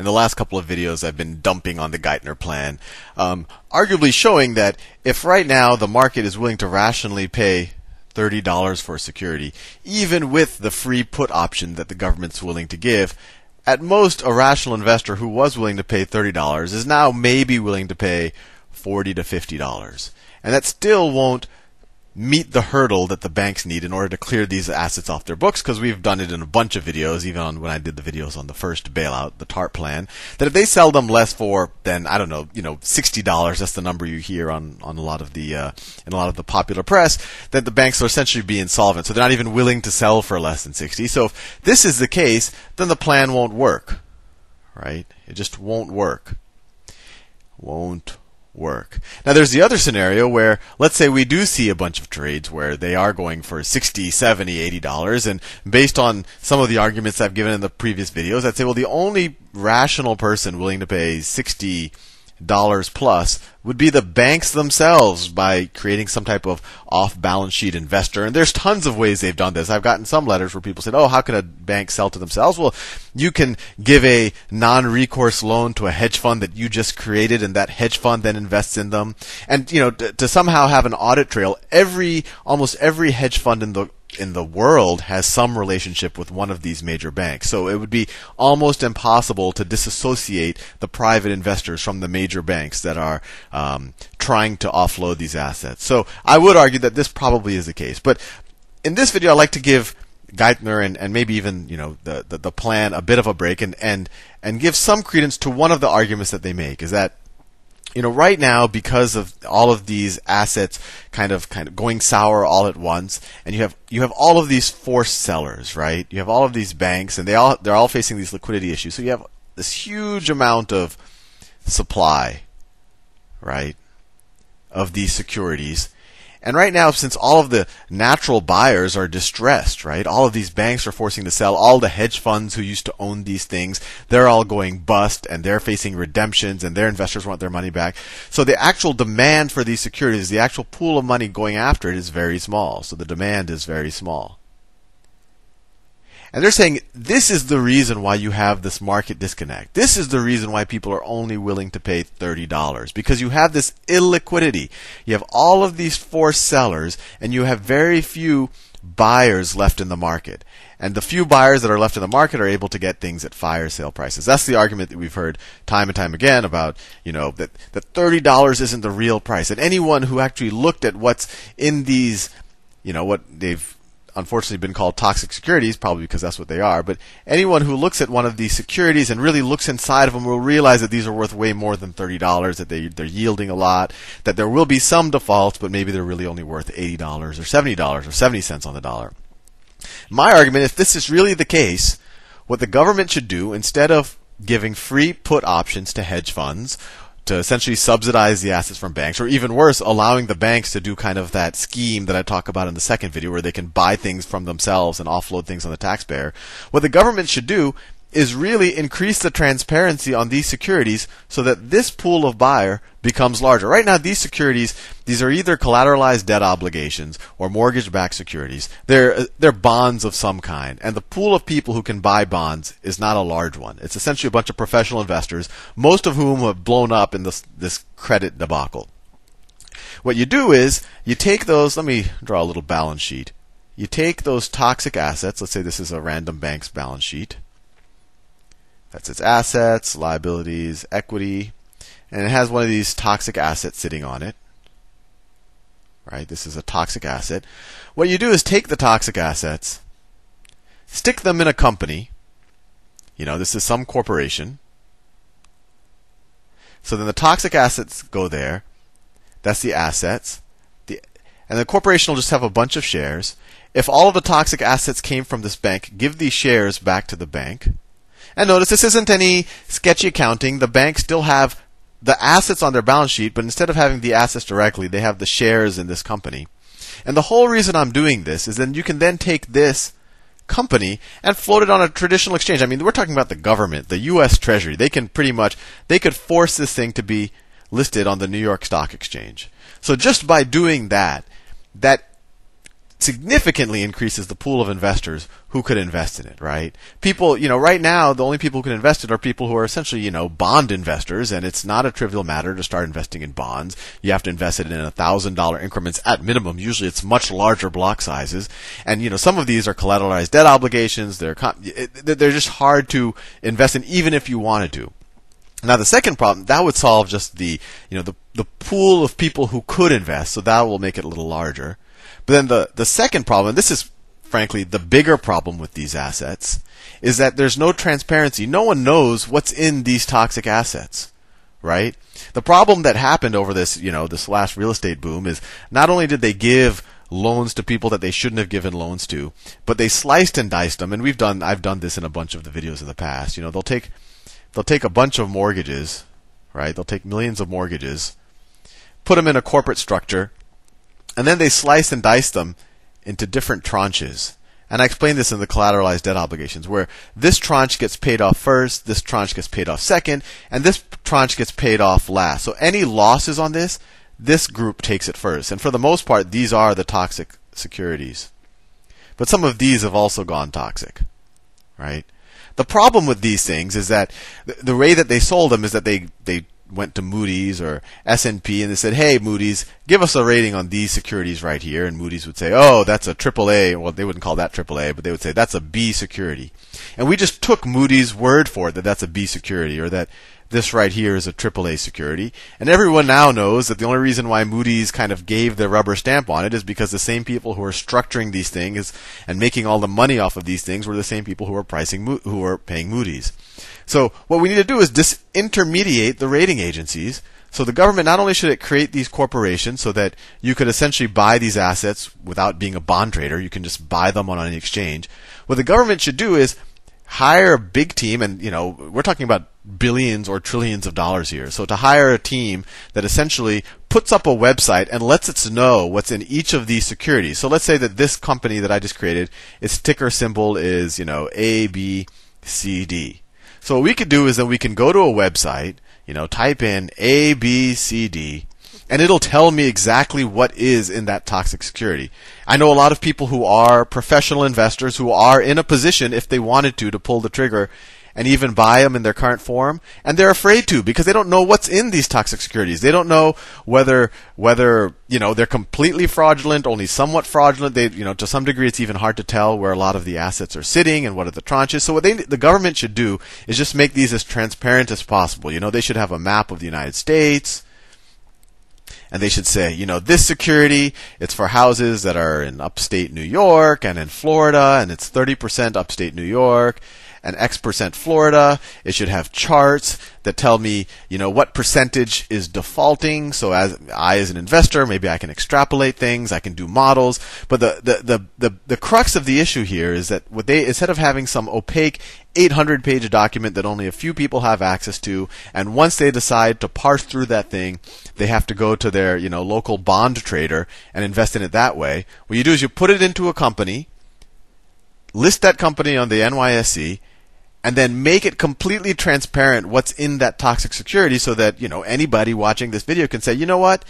in the last couple of videos I've been dumping on the Geithner plan, um, arguably showing that if right now the market is willing to rationally pay $30 for a security, even with the free put option that the government's willing to give, at most a rational investor who was willing to pay $30 is now maybe willing to pay 40 to $50. And that still won't meet the hurdle that the banks need in order to clear these assets off their books because we've done it in a bunch of videos even on when I did the videos on the first bailout the TARP plan that if they sell them less for then I don't know you know sixty dollars that's the number you hear on on a lot of the uh, in a lot of the popular press that the banks will essentially be insolvent so they're not even willing to sell for less than sixty so if this is the case then the plan won't work right it just won't work won't work. Now there's the other scenario where let's say we do see a bunch of trades where they are going for 60, 70, 80 dollars and based on some of the arguments I've given in the previous videos I'd say well the only rational person willing to pay 60 dollars plus would be the banks themselves by creating some type of off-balance sheet investor. And there's tons of ways they've done this. I've gotten some letters where people said, "Oh, how can a bank sell to themselves?" Well, you can give a non-recourse loan to a hedge fund that you just created, and that hedge fund then invests in them. And you know, to, to somehow have an audit trail, every almost every hedge fund in the in the world has some relationship with one of these major banks. So it would be almost impossible to disassociate the private investors from the major banks that are um, trying to offload these assets. So I would argue that this probably is the case. But in this video, I would like to give Geithner and, and maybe even you know the, the, the plan a bit of a break and, and and give some credence to one of the arguments that they make is that you know, right now because of all of these assets kind of kind of going sour all at once, and you have you have all of these forced sellers, right? You have all of these banks, and they all they're all facing these liquidity issues. So you have this huge amount of supply, right, of these securities, and right now, since all of the natural buyers are distressed, right? All of these banks are forcing to sell. All the hedge funds who used to own these things, they're all going bust and they're facing redemptions and their investors want their money back. So the actual demand for these securities, the actual pool of money going after it is very small. So the demand is very small. And they're saying this is the reason why you have this market disconnect. This is the reason why people are only willing to pay $30 because you have this illiquidity. You have all of these four sellers and you have very few buyers left in the market. And the few buyers that are left in the market are able to get things at fire sale prices. That's the argument that we've heard time and time again about, you know, that, that $30 isn't the real price. And anyone who actually looked at what's in these, you know, what they've unfortunately been called toxic securities, probably because that's what they are. But anyone who looks at one of these securities and really looks inside of them will realize that these are worth way more than thirty dollars. That they they're yielding a lot. That there will be some defaults, but maybe they're really only worth eighty dollars or seventy dollars or seventy cents on the dollar. My argument, if this is really the case, what the government should do instead of giving free put options to hedge funds to essentially subsidize the assets from banks, or even worse, allowing the banks to do kind of that scheme that I talk about in the second video where they can buy things from themselves and offload things on the taxpayer. What the government should do is really increase the transparency on these securities so that this pool of buyer becomes larger. Right now, these securities, these are either collateralized debt obligations or mortgage-backed securities. They're they're bonds of some kind, and the pool of people who can buy bonds is not a large one. It's essentially a bunch of professional investors, most of whom have blown up in this this credit debacle. What you do is you take those. Let me draw a little balance sheet. You take those toxic assets. Let's say this is a random bank's balance sheet that's its assets, liabilities, equity, and it has one of these toxic assets sitting on it. Right? This is a toxic asset. What you do is take the toxic assets, stick them in a company. You know, this is some corporation. So then the toxic assets go there. That's the assets. The, and the corporation will just have a bunch of shares. If all of the toxic assets came from this bank, give these shares back to the bank. And notice this isn't any sketchy accounting. The banks still have the assets on their balance sheet, but instead of having the assets directly, they have the shares in this company. And the whole reason I'm doing this is then you can then take this company and float it on a traditional exchange. I mean, we're talking about the government, the US Treasury. They can pretty much they could force this thing to be listed on the New York Stock Exchange. So just by doing that, that significantly increases the pool of investors who could invest in it, right? People, you know, right now, the only people who can invest in it are people who are essentially, you know, bond investors, and it's not a trivial matter to start investing in bonds. You have to invest it in a thousand dollar increments at minimum. Usually it's much larger block sizes. And, you know, some of these are collateralized debt obligations. They're, they're just hard to invest in, even if you wanted to Now the second problem that would solve just the you know the the pool of people who could invest, so that will make it a little larger. But then the, the second problem, this is frankly the bigger problem with these assets, is that there's no transparency. No one knows what's in these toxic assets, right? The problem that happened over this, you know, this last real estate boom is not only did they give loans to people that they shouldn't have given loans to, but they sliced and diced them. And we've done, I've done this in a bunch of the videos in the past. You know, they'll take, they'll take a bunch of mortgages, right? They'll take millions of mortgages, put them in a corporate structure, and then they slice and dice them into different tranches. And I explained this in the collateralized debt obligations, where this tranche gets paid off first, this tranche gets paid off second, and this tranche gets paid off last. So any losses on this, this group takes it first. And for the most part, these are the toxic securities. But some of these have also gone toxic, right? The problem with these things is that the way that they sold them is that they, they went to Moody's or S&P and they said, "Hey Moody's, give us a rating on these securities right here." And Moody's would say, "Oh, that's a AAA." Well, they wouldn't call that AAA, but they would say that's a B security. And we just took Moody's word for it that that's a B security or that this right here is a AAA security. And everyone now knows that the only reason why Moody's kind of gave the rubber stamp on it is because the same people who are structuring these things and making all the money off of these things were the same people who are pricing who are paying Moody's. So what we need to do is disintermediate the rating agencies. So the government not only should it create these corporations so that you could essentially buy these assets without being a bond trader, you can just buy them on an exchange. What the government should do is hire a big team, and you know we're talking about billions or trillions of dollars here. So to hire a team that essentially puts up a website and lets it know what's in each of these securities. So let's say that this company that I just created, its ticker symbol is you know A B C D. So what we could do is that we can go to a website, you know, type in A B C D and it'll tell me exactly what is in that toxic security. I know a lot of people who are professional investors who are in a position, if they wanted to, to pull the trigger and even buy them in their current form, and they're afraid to because they don't know what's in these toxic securities. They don't know whether whether you know they're completely fraudulent, only somewhat fraudulent. They you know to some degree it's even hard to tell where a lot of the assets are sitting and what are the tranches. So what they, the government should do is just make these as transparent as possible. You know they should have a map of the United States and they should say, you know, this security, it's for houses that are in upstate New York and in Florida, and it's 30% upstate New York and X percent Florida. It should have charts that tell me, you know, what percentage is defaulting. So as I, as an investor, maybe I can extrapolate things. I can do models. But the, the, the, the, the crux of the issue here is that what they, instead of having some opaque 800 page document that only a few people have access to and once they decide to parse through that thing they have to go to their you know local bond trader and invest in it that way what you do is you put it into a company list that company on the NYSE and then make it completely transparent what's in that toxic security so that you know anybody watching this video can say you know what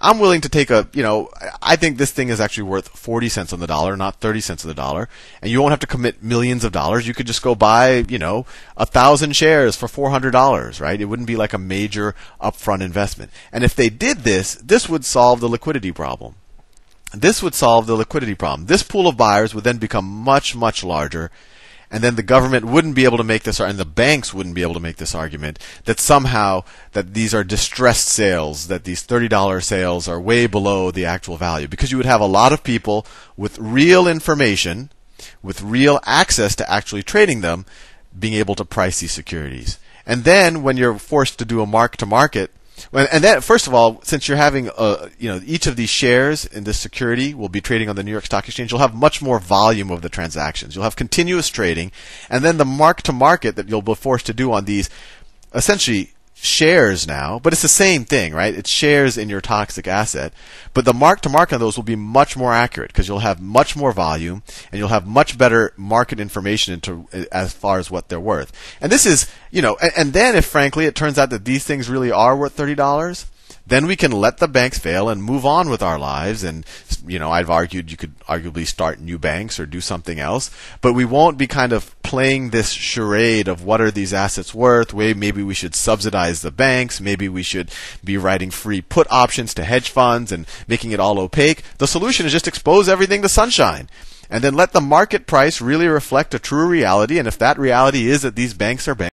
I'm willing to take a, you know, I think this thing is actually worth 40 cents on the dollar, not 30 cents on the dollar. And you won't have to commit millions of dollars. You could just go buy, you know, a thousand shares for $400, right? It wouldn't be like a major upfront investment. And if they did this, this would solve the liquidity problem. This would solve the liquidity problem. This pool of buyers would then become much, much larger and then the government wouldn't be able to make this, and the banks wouldn't be able to make this argument that somehow that these are distressed sales, that these $30 sales are way below the actual value, because you would have a lot of people with real information, with real access to actually trading them, being able to price these securities. And then when you're forced to do a mark to market, and that first of all, since you're having a, uh, you know each of these shares in this security will be trading on the New York Stock Exchange, you'll have much more volume of the transactions. You'll have continuous trading, and then the mark to market that you'll be forced to do on these essentially shares now, but it's the same thing, right? It's shares in your toxic asset, but the mark to market on those will be much more accurate because you'll have much more volume and you'll have much better market information into uh, as far as what they're worth. And this is, you know, and, and then if frankly it turns out that these things really are worth thirty dollars, then we can let the banks fail and move on with our lives. And, you know, I've argued you could arguably start new banks or do something else, but we won't be kind of playing this charade of what are these assets worth? Maybe we should subsidize the banks. Maybe we should be writing free put options to hedge funds and making it all opaque. The solution is just expose everything to sunshine and then let the market price really reflect a true reality. And if that reality is that these banks are banks,